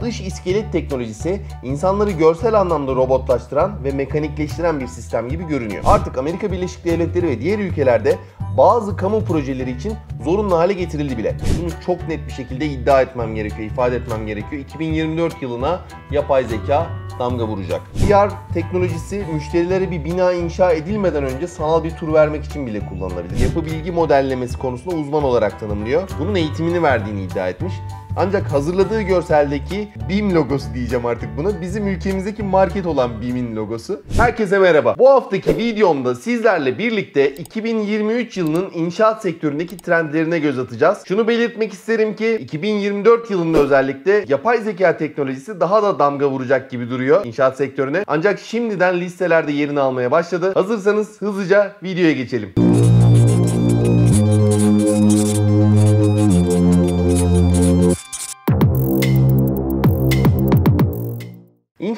Dış iskelet teknolojisi insanları görsel anlamda robotlaştıran ve mekanikleştiren bir sistem gibi görünüyor. Artık Amerika Birleşik Devletleri ve diğer ülkelerde bazı kamu projeleri için zorunlu hale getirildi bile. Bunu çok net bir şekilde iddia etmem gerekiyor, ifade etmem gerekiyor. 2024 yılına yapay zeka damga vuracak. VR teknolojisi müşterilere bir bina inşa edilmeden önce sanal bir tur vermek için bile kullanılabilir. Yapı bilgi modellemesi konusunda uzman olarak tanımlıyor. Bunun eğitimini verdiğini iddia etmiş ancak hazırladığı görseldeki BİM logosu diyeceğim artık buna. Bizim ülkemizdeki market olan BİM'in logosu. Herkese merhaba. Bu haftaki videomda sizlerle birlikte 2023 yılının inşaat sektöründeki trendlerine göz atacağız. Şunu belirtmek isterim ki 2024 yılında özellikle yapay zeka teknolojisi daha da damga vuracak gibi duruyor inşaat sektörüne. Ancak şimdiden listelerde yerini almaya başladı. Hazırsanız hızlıca videoya geçelim.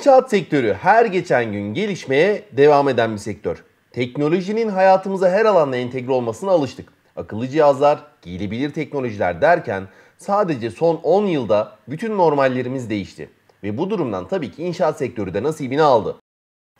İnşaat sektörü her geçen gün gelişmeye devam eden bir sektör. Teknolojinin hayatımıza her alanda entegre olmasına alıştık. Akıllı cihazlar, giyilebilir teknolojiler derken sadece son 10 yılda bütün normallerimiz değişti. Ve bu durumdan tabii ki inşaat sektörü de nasibini aldı.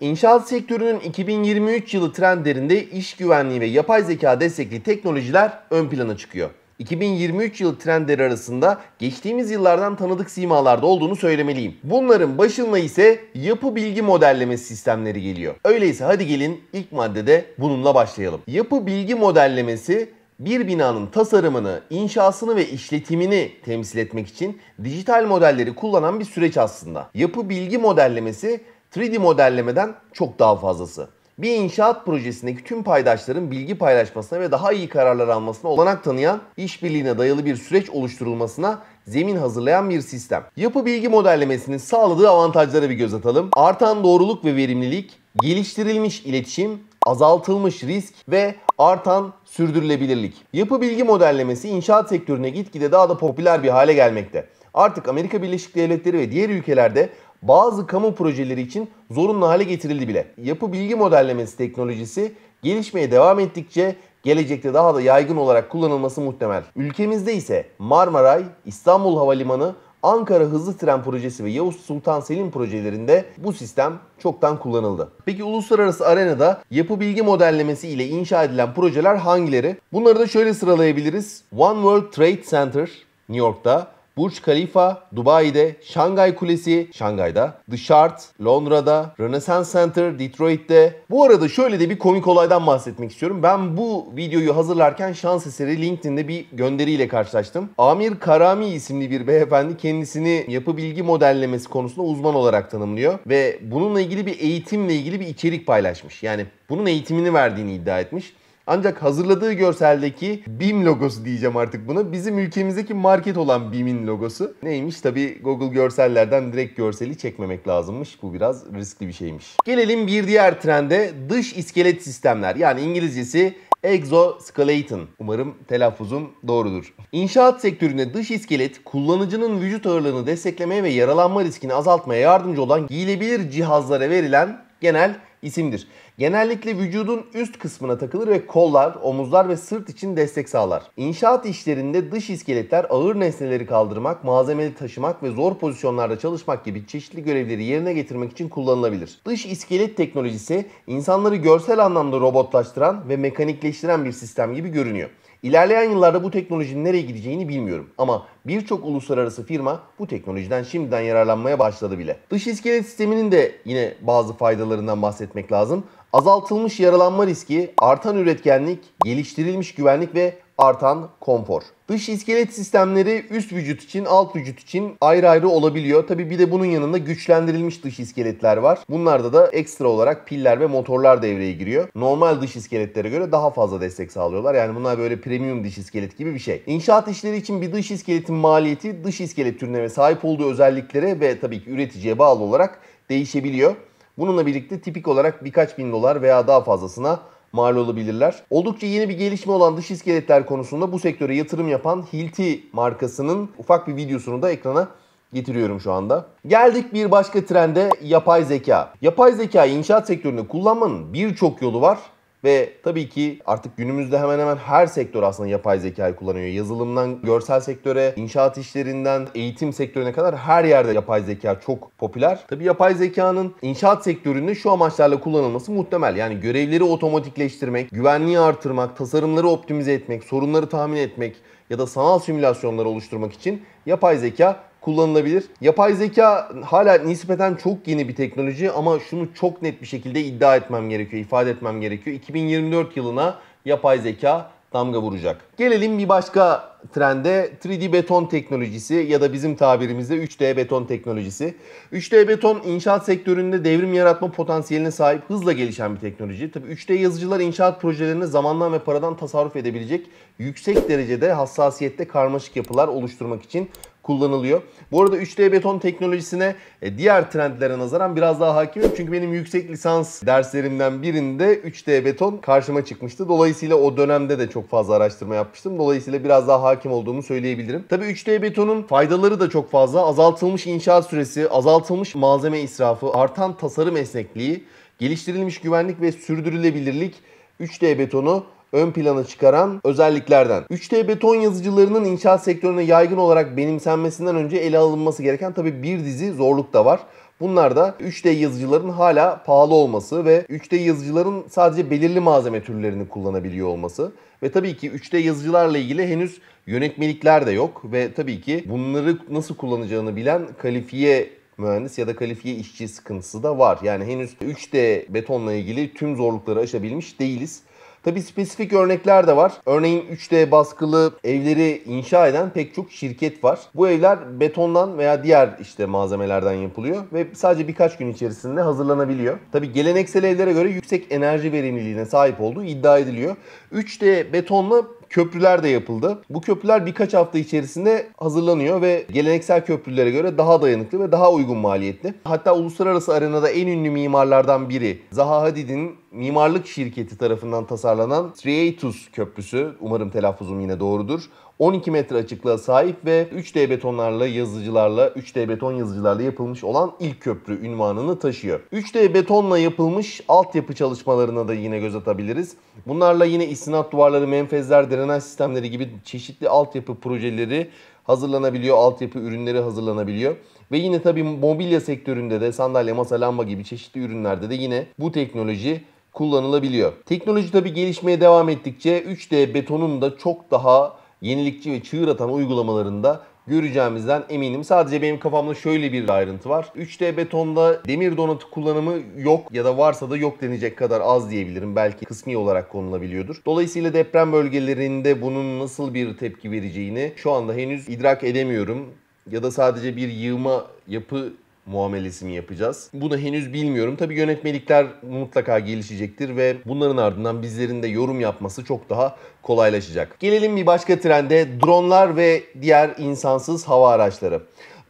İnşaat sektörünün 2023 yılı trendlerinde iş güvenliği ve yapay zeka destekli teknolojiler ön plana çıkıyor. 2023 yıl trendleri arasında geçtiğimiz yıllardan tanıdık simalarda olduğunu söylemeliyim. Bunların başında ise yapı bilgi modelleme sistemleri geliyor. Öyleyse hadi gelin ilk maddede bununla başlayalım. Yapı bilgi modellemesi bir binanın tasarımını, inşasını ve işletimini temsil etmek için dijital modelleri kullanan bir süreç aslında. Yapı bilgi modellemesi 3D modellemeden çok daha fazlası bir inşaat projesindeki tüm paydaşların bilgi paylaşmasına ve daha iyi kararlar almasına olanak tanıyan işbirliğine dayalı bir süreç oluşturulmasına zemin hazırlayan bir sistem. Yapı bilgi modellemesinin sağladığı avantajlara bir göz atalım. Artan doğruluk ve verimlilik, geliştirilmiş iletişim, azaltılmış risk ve artan sürdürülebilirlik. Yapı bilgi modellemesi inşaat sektörüne gitgide daha da popüler bir hale gelmekte. Artık Amerika Birleşik Devletleri ve diğer ülkelerde bazı kamu projeleri için zorunlu hale getirildi bile. Yapı bilgi modellemesi teknolojisi gelişmeye devam ettikçe gelecekte daha da yaygın olarak kullanılması muhtemel. Ülkemizde ise Marmaray, İstanbul Havalimanı, Ankara Hızlı Tren Projesi ve Yavuz Sultan Selim projelerinde bu sistem çoktan kullanıldı. Peki uluslararası arenada yapı bilgi modellemesi ile inşa edilen projeler hangileri? Bunları da şöyle sıralayabiliriz. One World Trade Center New York'ta, Burj Khalifa, Dubai'de, Şangay Kulesi, Şangay'da, The Shard, Londra'da, Renaissance Center, Detroit'te. Bu arada şöyle de bir komik olaydan bahsetmek istiyorum. Ben bu videoyu hazırlarken şans eseri LinkedIn'de bir gönderiyle karşılaştım. Amir Karami isimli bir beyefendi kendisini yapı bilgi modellemesi konusunda uzman olarak tanımlıyor ve bununla ilgili bir eğitimle ilgili bir içerik paylaşmış. Yani bunun eğitimini verdiğini iddia etmiş. Ancak hazırladığı görseldeki Bim logosu diyeceğim artık buna. Bizim ülkemizdeki market olan Bim'in logosu. Neymiş? Tabi Google görsellerden direkt görseli çekmemek lazımmış. Bu biraz riskli bir şeymiş. Gelelim bir diğer trende dış iskelet sistemler. Yani İngilizcesi Exoskeleton. Umarım telaffuzum doğrudur. İnşaat sektöründe dış iskelet kullanıcının vücut ağırlığını desteklemeye ve yaralanma riskini azaltmaya yardımcı olan giyilebilir cihazlara verilen genel isimdir. Genellikle vücudun üst kısmına takılır ve kollar, omuzlar ve sırt için destek sağlar. İnşaat işlerinde dış iskeletler ağır nesneleri kaldırmak, malzemeleri taşımak ve zor pozisyonlarda çalışmak gibi çeşitli görevleri yerine getirmek için kullanılabilir. Dış iskelet teknolojisi insanları görsel anlamda robotlaştıran ve mekanikleştiren bir sistem gibi görünüyor. İlerleyen yıllarda bu teknolojinin nereye gideceğini bilmiyorum ama birçok uluslararası firma bu teknolojiden şimdiden yararlanmaya başladı bile. Dış iskelet sisteminin de yine bazı faydalarından bahsetmek lazım. Azaltılmış yaralanma riski, artan üretkenlik, geliştirilmiş güvenlik ve artan konfor. Dış iskelet sistemleri üst vücut için, alt vücut için ayrı ayrı olabiliyor. Tabii bir de bunun yanında güçlendirilmiş dış iskeletler var. Bunlarda da ekstra olarak piller ve motorlar devreye giriyor. Normal dış iskeletlere göre daha fazla destek sağlıyorlar. Yani bunlar böyle premium dış iskelet gibi bir şey. İnşaat işleri için bir dış iskeletin maliyeti dış iskelet türüne ve sahip olduğu özelliklere ve tabii ki üreticiye bağlı olarak değişebiliyor. Bununla birlikte tipik olarak birkaç bin dolar veya daha fazlasına mal olabilirler. Oldukça yeni bir gelişme olan dış iskeletler konusunda bu sektöre yatırım yapan Hilti markasının ufak bir videosunu da ekrana getiriyorum şu anda. Geldik bir başka trende yapay zeka. Yapay zeka inşaat sektöründe kullanmanın birçok yolu var ve tabii ki artık günümüzde hemen hemen her sektör aslında yapay zekayı kullanıyor. Yazılımdan görsel sektöre, inşaat işlerinden eğitim sektörüne kadar her yerde yapay zeka çok popüler. Tabii yapay zekanın inşaat sektöründe şu amaçlarla kullanılması muhtemel. Yani görevleri otomatikleştirmek, güvenliği artırmak, tasarımları optimize etmek, sorunları tahmin etmek ya da sanal simülasyonları oluşturmak için yapay zeka kullanılabilir. Yapay zeka hala nispeten çok yeni bir teknoloji ama şunu çok net bir şekilde iddia etmem gerekiyor, ifade etmem gerekiyor. 2024 yılına yapay zeka damga vuracak. Gelelim bir başka trende 3D beton teknolojisi ya da bizim tabirimizde 3D beton teknolojisi. 3D beton inşaat sektöründe devrim yaratma potansiyeline sahip hızla gelişen bir teknoloji. Tabii 3D yazıcılar inşaat projelerine zamandan ve paradan tasarruf edebilecek yüksek derecede hassasiyette karmaşık yapılar oluşturmak için kullanılıyor. Bu arada 3D beton teknolojisine e, diğer trendlere nazaran biraz daha hakimim. Çünkü benim yüksek lisans derslerimden birinde 3D beton karşıma çıkmıştı. Dolayısıyla o dönemde de çok fazla araştırma yapmıştım. Dolayısıyla biraz daha hakim olduğumu söyleyebilirim. Tabii 3D betonun faydaları da çok fazla. Azaltılmış inşaat süresi, azaltılmış malzeme israfı, artan tasarım esnekliği, geliştirilmiş güvenlik ve sürdürülebilirlik 3D betonu ön plana çıkaran özelliklerden. 3D beton yazıcılarının inşaat sektörüne yaygın olarak benimsenmesinden önce ele alınması gereken tabii bir dizi zorluk da var. Bunlar da 3D yazıcıların hala pahalı olması ve 3D yazıcıların sadece belirli malzeme türlerini kullanabiliyor olması. Ve tabii ki 3D yazıcılarla ilgili henüz yönetmelikler de yok ve tabii ki bunları nasıl kullanacağını bilen kalifiye mühendis ya da kalifiye işçi sıkıntısı da var. Yani henüz 3D betonla ilgili tüm zorlukları aşabilmiş değiliz. Tabi spesifik örnekler de var. Örneğin 3D baskılı evleri inşa eden pek çok şirket var. Bu evler betondan veya diğer işte malzemelerden yapılıyor ve sadece birkaç gün içerisinde hazırlanabiliyor. Tabi geleneksel evlere göre yüksek enerji verimliliğine sahip olduğu iddia ediliyor. 3D betonla köprüler de yapıldı. Bu köprüler birkaç hafta içerisinde hazırlanıyor ve geleneksel köprülere göre daha dayanıklı ve daha uygun maliyetli. Hatta uluslararası arenada en ünlü mimarlardan biri Zaha Hadid'in mimarlık şirketi tarafından tasarlanan Triatus Köprüsü, umarım telaffuzum yine doğrudur. 12 metre açıklığa sahip ve 3D betonlarla yazıcılarla 3D beton yazıcılarla yapılmış olan ilk köprü ünvanını taşıyor. 3D betonla yapılmış altyapı çalışmalarına da yine göz atabiliriz. Bunlarla yine istinat duvarları, menfezler, drenaj sistemleri gibi çeşitli altyapı projeleri hazırlanabiliyor, altyapı ürünleri hazırlanabiliyor. Ve yine tabii mobilya sektöründe de sandalye, masa, lamba gibi çeşitli ürünlerde de yine bu teknoloji kullanılabiliyor. Teknoloji tabi gelişmeye devam ettikçe 3D betonun da çok daha yenilikçi ve çığır atan uygulamalarında göreceğimizden eminim. Sadece benim kafamda şöyle bir ayrıntı var. 3D betonda demir donatı kullanımı yok ya da varsa da yok denecek kadar az diyebilirim. Belki kısmi olarak konulabiliyordur. Dolayısıyla deprem bölgelerinde bunun nasıl bir tepki vereceğini şu anda henüz idrak edemiyorum. Ya da sadece bir yığma yapı muamelesi mi yapacağız? Bunu henüz bilmiyorum. Tabii yönetmelikler mutlaka gelişecektir ve bunların ardından bizlerin de yorum yapması çok daha kolaylaşacak. Gelelim bir başka trende dronlar ve diğer insansız hava araçları.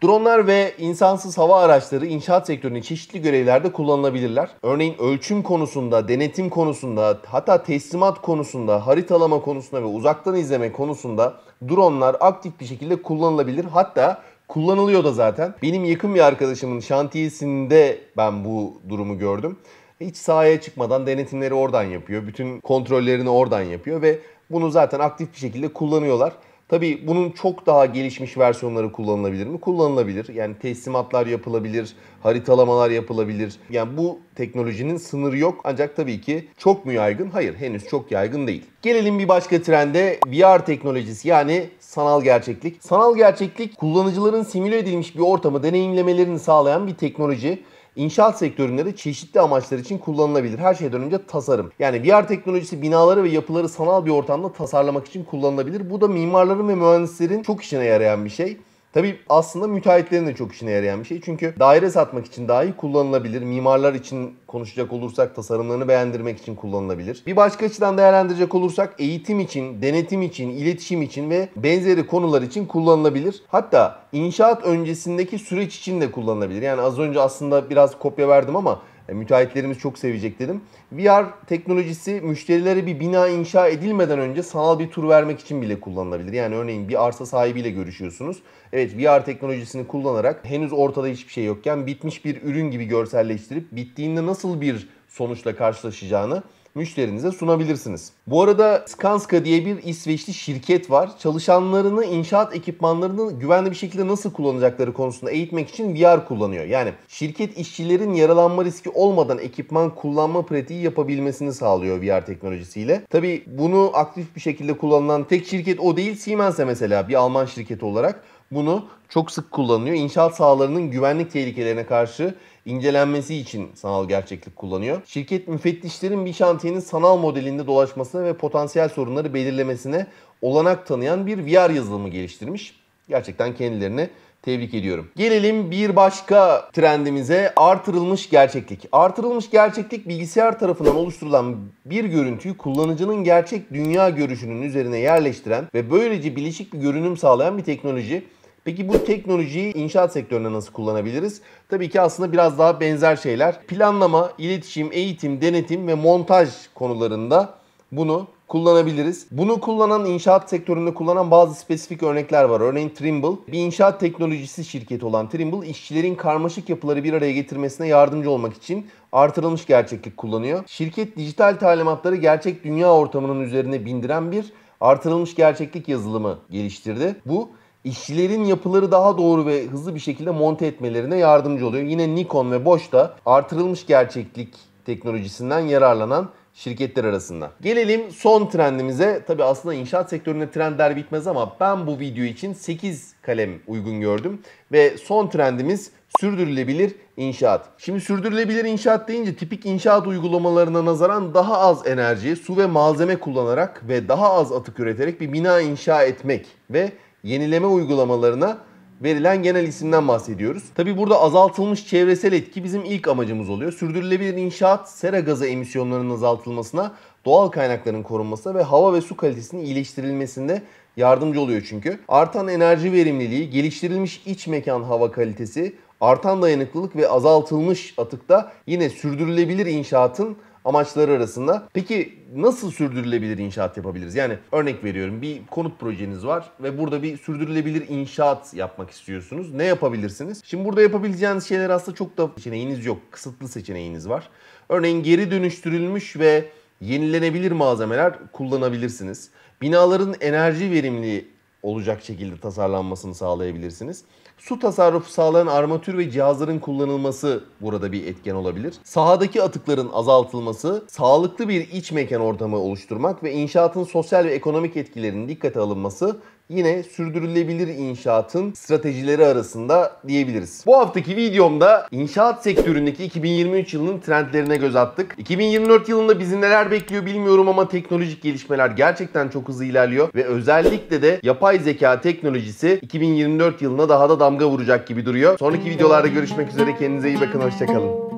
Dronlar ve insansız hava araçları inşaat sektörünün çeşitli görevlerde kullanılabilirler. Örneğin ölçüm konusunda, denetim konusunda, hatta teslimat konusunda, haritalama konusunda ve uzaktan izleme konusunda dronlar aktif bir şekilde kullanılabilir. Hatta Kullanılıyor da zaten. Benim yakın bir arkadaşımın şantiyesinde ben bu durumu gördüm. Hiç sahaya çıkmadan denetimleri oradan yapıyor. Bütün kontrollerini oradan yapıyor ve bunu zaten aktif bir şekilde kullanıyorlar. Tabii bunun çok daha gelişmiş versiyonları kullanılabilir mi? Kullanılabilir. Yani teslimatlar yapılabilir, haritalamalar yapılabilir. Yani bu teknolojinin sınırı yok. Ancak tabii ki çok mu yaygın? Hayır, henüz çok yaygın değil. Gelelim bir başka trende VR teknolojisi yani sanal gerçeklik. Sanal gerçeklik kullanıcıların simüle edilmiş bir ortamı deneyimlemelerini sağlayan bir teknoloji. İnşaat sektöründe de çeşitli amaçlar için kullanılabilir. Her şeyden önce tasarım. Yani VR teknolojisi binaları ve yapıları sanal bir ortamda tasarlamak için kullanılabilir. Bu da mimarların ve mühendislerin çok işine yarayan bir şey. Tabii aslında müteahhitlerin de çok işine yarayan bir şey. Çünkü daire satmak için dahi kullanılabilir. Mimarlar için konuşacak olursak tasarımlarını beğendirmek için kullanılabilir. Bir başka açıdan değerlendirecek olursak eğitim için, denetim için, iletişim için ve benzeri konular için kullanılabilir. Hatta inşaat öncesindeki süreç için de kullanılabilir. Yani az önce aslında biraz kopya verdim ama e, müteahhitlerimiz çok sevecek dedim. VR teknolojisi müşterilere bir bina inşa edilmeden önce sanal bir tur vermek için bile kullanılabilir. Yani örneğin bir arsa sahibiyle görüşüyorsunuz. Evet VR teknolojisini kullanarak henüz ortada hiçbir şey yokken bitmiş bir ürün gibi görselleştirip bittiğinde nasıl bir sonuçla karşılaşacağını müşterinize sunabilirsiniz. Bu arada Skanska diye bir İsveçli şirket var. Çalışanlarını inşaat ekipmanlarını güvenli bir şekilde nasıl kullanacakları konusunda eğitmek için VR kullanıyor. Yani şirket işçilerin yaralanma riski olmadan ekipman kullanma pratiği yapabilmesini sağlıyor VR teknolojisiyle. Tabi bunu aktif bir şekilde kullanılan tek şirket o değil Siemens'e mesela bir Alman şirketi olarak bunu çok sık kullanıyor. İnşaat sahalarının güvenlik tehlikelerine karşı incelenmesi için sanal gerçeklik kullanıyor. Şirket müfettişlerin bir şantiyenin sanal modelinde dolaşmasına ve potansiyel sorunları belirlemesine olanak tanıyan bir VR yazılımı geliştirmiş. Gerçekten kendilerini Tebrik ediyorum. Gelelim bir başka trendimize artırılmış gerçeklik. Artırılmış gerçeklik bilgisayar tarafından oluşturulan bir görüntüyü kullanıcının gerçek dünya görüşünün üzerine yerleştiren ve böylece bileşik bir görünüm sağlayan bir teknoloji. Peki bu teknolojiyi inşaat sektöründe nasıl kullanabiliriz? Tabii ki aslında biraz daha benzer şeyler. Planlama, iletişim, eğitim, denetim ve montaj konularında bunu kullanabiliriz. Bunu kullanan inşaat sektöründe kullanan bazı spesifik örnekler var. Örneğin Trimble. Bir inşaat teknolojisi şirketi olan Trimble işçilerin karmaşık yapıları bir araya getirmesine yardımcı olmak için artırılmış gerçeklik kullanıyor. Şirket dijital talimatları gerçek dünya ortamının üzerine bindiren bir artırılmış gerçeklik yazılımı geliştirdi. Bu işlerin yapıları daha doğru ve hızlı bir şekilde monte etmelerine yardımcı oluyor. Yine Nikon ve Bosch da artırılmış gerçeklik teknolojisinden yararlanan şirketler arasında. Gelelim son trendimize. Tabi aslında inşaat sektöründe trendler bitmez ama ben bu video için 8 kalem uygun gördüm. Ve son trendimiz sürdürülebilir inşaat. Şimdi sürdürülebilir inşaat deyince tipik inşaat uygulamalarına nazaran daha az enerji, su ve malzeme kullanarak ve daha az atık üreterek bir bina inşa etmek ve yenileme uygulamalarına verilen genel isimden bahsediyoruz. Tabi burada azaltılmış çevresel etki bizim ilk amacımız oluyor. Sürdürülebilir inşaat sera gazı emisyonlarının azaltılmasına, doğal kaynakların korunmasına ve hava ve su kalitesinin iyileştirilmesinde yardımcı oluyor çünkü. Artan enerji verimliliği, geliştirilmiş iç mekan hava kalitesi, artan dayanıklılık ve azaltılmış atıkta yine sürdürülebilir inşaatın amaçları arasında. Peki nasıl sürdürülebilir inşaat yapabiliriz? Yani örnek veriyorum bir konut projeniz var ve burada bir sürdürülebilir inşaat yapmak istiyorsunuz. Ne yapabilirsiniz? Şimdi burada yapabileceğiniz şeyler aslında çok da seçeneğiniz yok. Kısıtlı seçeneğiniz var. Örneğin geri dönüştürülmüş ve yenilenebilir malzemeler kullanabilirsiniz. Binaların enerji verimli olacak şekilde tasarlanmasını sağlayabilirsiniz. Su tasarrufu sağlayan armatür ve cihazların kullanılması burada bir etken olabilir. Sahadaki atıkların azaltılması, sağlıklı bir iç mekan ortamı oluşturmak ve inşaatın sosyal ve ekonomik etkilerinin dikkate alınması yine sürdürülebilir inşaatın stratejileri arasında diyebiliriz. Bu haftaki videomda inşaat sektöründeki 2023 yılının trendlerine göz attık. 2024 yılında bizi neler bekliyor bilmiyorum ama teknolojik gelişmeler gerçekten çok hızlı ilerliyor ve özellikle de yapay zeka teknolojisi 2024 yılına daha da damga vuracak gibi duruyor. Sonraki videolarda görüşmek üzere kendinize iyi bakın hoşçakalın.